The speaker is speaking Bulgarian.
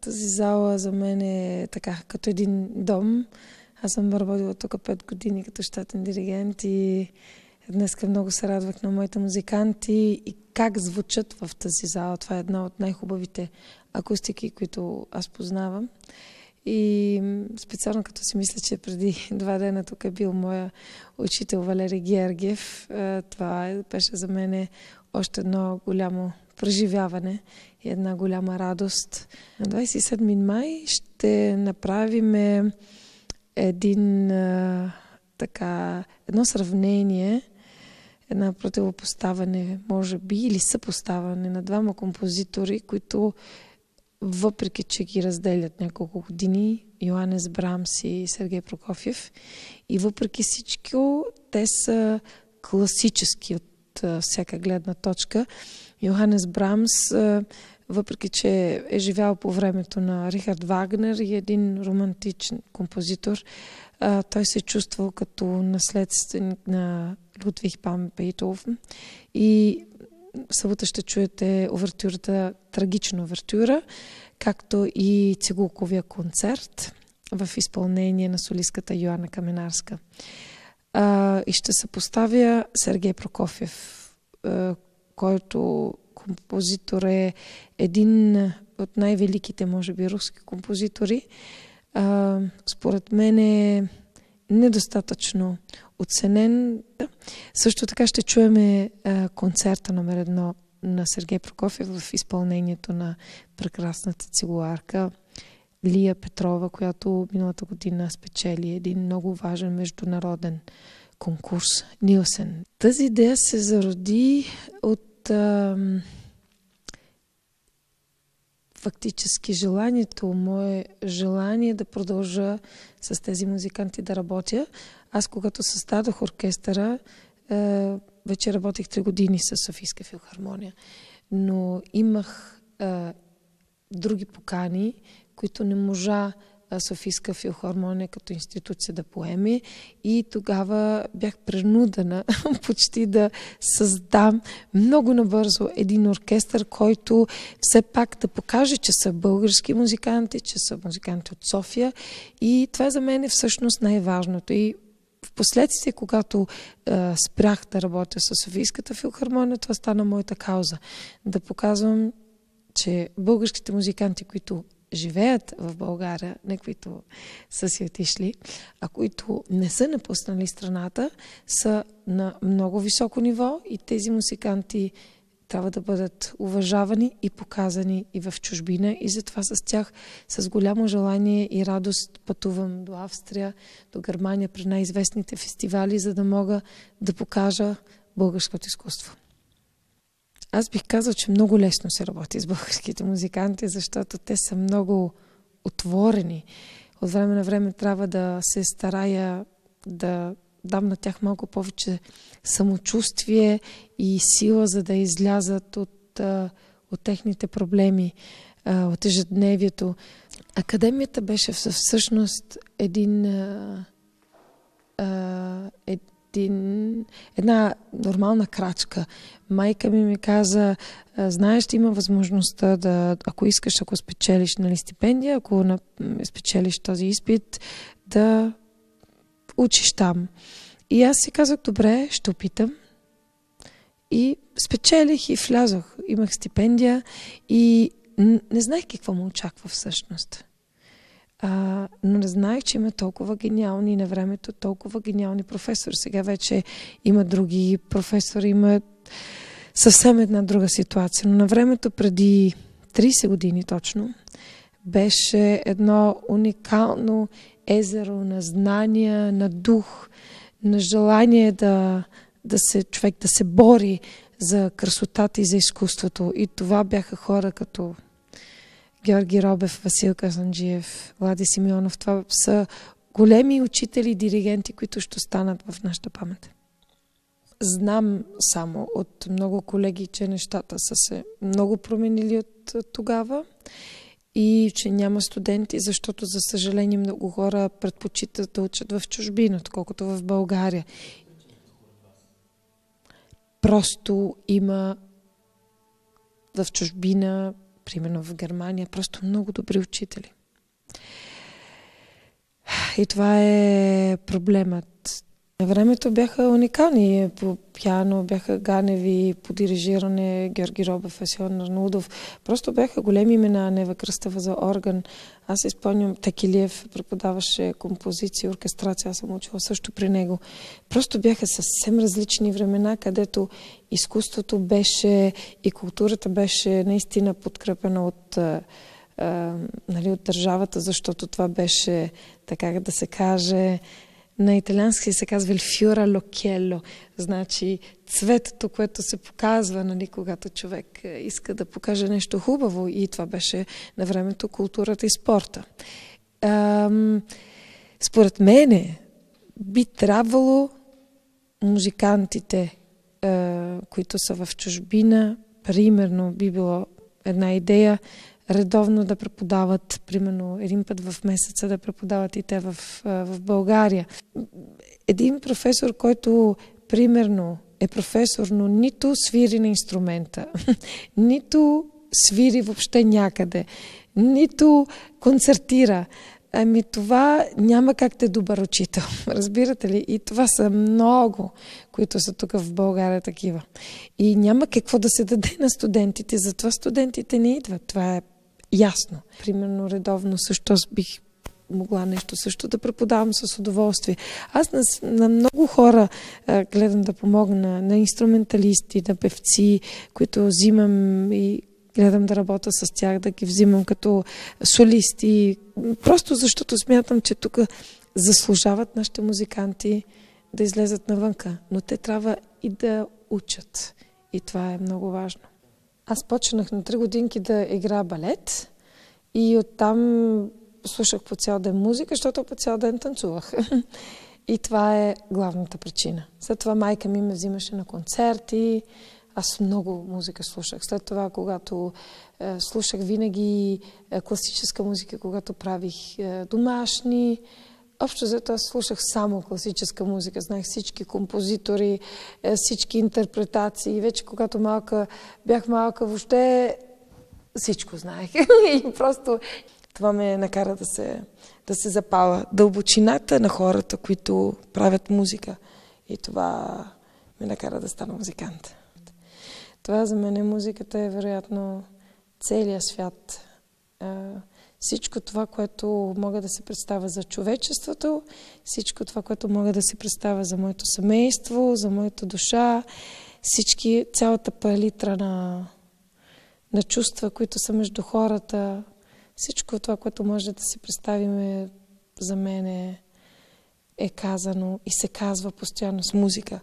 тази зала за мен е така, като един дом. Аз съм работила тук 5 години като щатен диригент и днес много се радвах на моите музиканти и как звучат в тази зала. Това е една от най-хубавите акустики, които аз познавам. И специално като си мисля, че преди два дена тук е бил моя учител Валерий Георгиев, това е, беше за мен още едно голямо преживяване и една голяма радост. На 27 май ще направим един така, едно сравнение, едно противопоставане, може би, или съпоставане на двама композитори, които въпреки, че ги разделят няколко години, Йоанес Брамс и Сергей Прокофьев, и въпреки всичко, те са класически от всяка гледна точка. Йоханес Брамс, въпреки че е живял по времето на Рихард Вагнер и един романтичен композитор, той се е чувствал като наследственик на Лутвих Пам Бейтовен и събота ще чуете овертюрата, трагична овертюра, както и цигулковия концерт в изпълнение на солистката Йоанна Каменарска. и ще поставя Сергей Прокофьев, който композитор е един от най-великите, може би, руски композитори, а, според мен е недостатъчно оценен. Да. Също така ще чуем концерта номер едно на Сергей Прокофьев в изпълнението на прекрасната цигуларка Лия Петрова, която миналата година спечели един много важен международен конкурс Нилсен. Тази идея се зароди от а, фактически желанието, мое желание да продължа с тези музиканти да работя. Аз, когато създадох оркестъра, а, е, вече работих 3 години с Софийска филхармония, но имах а, е, други покани, които не можа Софийска филхармония като институция да поеме и тогава бях принудена почти да създам много набързо един оркестър, който все пак да покаже, че са български музиканти, че са музиканти от София и това за мен е всъщност най-важното и в последствие, когато а, спрях да работя с Софийската филхармония, това стана моята кауза. Да показвам, че българските музиканти, които живеят в България, не които са си отишли, а които не са напуснали страната, са на много високо ниво и тези музиканти трябва да бъдат уважавани и показани и в чужбина. И затова с тях с голямо желание и радост пътувам до Австрия, до Германия при най-известните фестивали, за да мога да покажа българското изкуство. Аз бих казал, че много лесно се работи с българските музиканти, защото те са много отворени. От време на време трябва да се старая да дам на тях малко повече самочувствие и сила, за да излязат от, от техните проблеми, от ежедневието. Академията беше всъщност един, един, една нормална крачка. Майка ми ми каза, знаеш, има възможността да, ако искаш, ако спечелиш нали, стипендия, ако на, спечелиш този изпит, да учиш там. И аз си казах, добре, ще опитам. И спечелих и влязох. Имах стипендия и не знаех какво му очаква всъщност. А, но не знаех, че има толкова гениални на времето, толкова гениални професори. Сега вече има други професори, има съвсем една друга ситуация. Но на времето преди 30 години точно беше едно уникално езеро на знания, на дух, на желание да, да се, човек да се бори за красотата и за изкуството. И това бяха хора като Георги Робев, Васил Казанджиев, Влади Симеонов. Това са големи учители и диригенти, които ще станат в нашата памет. Знам само от много колеги, че нещата са се много променили от тогава и че няма студенти, защото за съжаление много хора предпочитат да учат в чужбина, отколкото в България. Просто има в чужбина примерно в Германия, просто много добри учители. И това е проблемът. На времето бяха уникални. По пиано бяха Ганеви, по дирижиране Георги Робев, Асион Нарнудов. Просто бяха големи имена, Нева Кръстава за орган. Аз се спомням, Такилиев преподаваше композиция, оркестрация, аз съм учила също при него. Просто бяха съвсем различни времена, където изкуството беше и културата беше наистина подкрепена от нали, от държавата, защото това беше, така да се каже, на италиански се казва фюра локело, значи цветето, което се показва, нали, когато човек е, иска да покаже нещо хубаво и това беше на времето културата и спорта. Ам, според мене би трябвало музикантите, а, е, които са в чужбина, примерно би било една идея редовно да преподават, примерно един път в месеца да преподават и те в, в България. Един професор, който примерно е професор, но нито свири на инструмента, нито свири въобще някъде, нито концертира. Ами това няма как да е добър учител, разбирате ли? И това са много, които са тук в България такива. И няма какво да се даде на студентите, затова студентите не идват. Това е ясно. Примерно редовно също бих могла нещо също да преподавам с удоволствие. Аз на, на много хора а, гледам да помогна, на инструменталисти, на певци, които взимам и гледам да работя с тях, да ги взимам като солисти, просто защото смятам, че тук заслужават нашите музиканти да излезат навънка, но те трябва и да учат. И това е много важно. Аз почнах на 3 годинки да игра балет и оттам слушах по цял ден музика, защото по цял ден танцувах. И това е главната причина. След това майка ми ме взимаше на концерти, аз много музика слушах. След това, когато е, слушах винаги е, класическа музика, когато правих е, домашни, Общо зато аз слушах само класическа музика. Знаех всички композитори, е, всички интерпретации. Вече когато малка, бях малка, въобще всичко знаех. И просто това ме накара да се, да се запала. Дълбочината на хората, които правят музика. И това ме накара да стана музикант. Това за мен е музиката е вероятно целият свят. Е, всичко това, което мога да се представя за човечеството, всичко това, което мога да се представя за моето семейство, за моята душа, всички, цялата палитра на, на чувства, които са между хората, всичко това, което може да се представим е, за мен е, е казано и се казва постоянно с музика.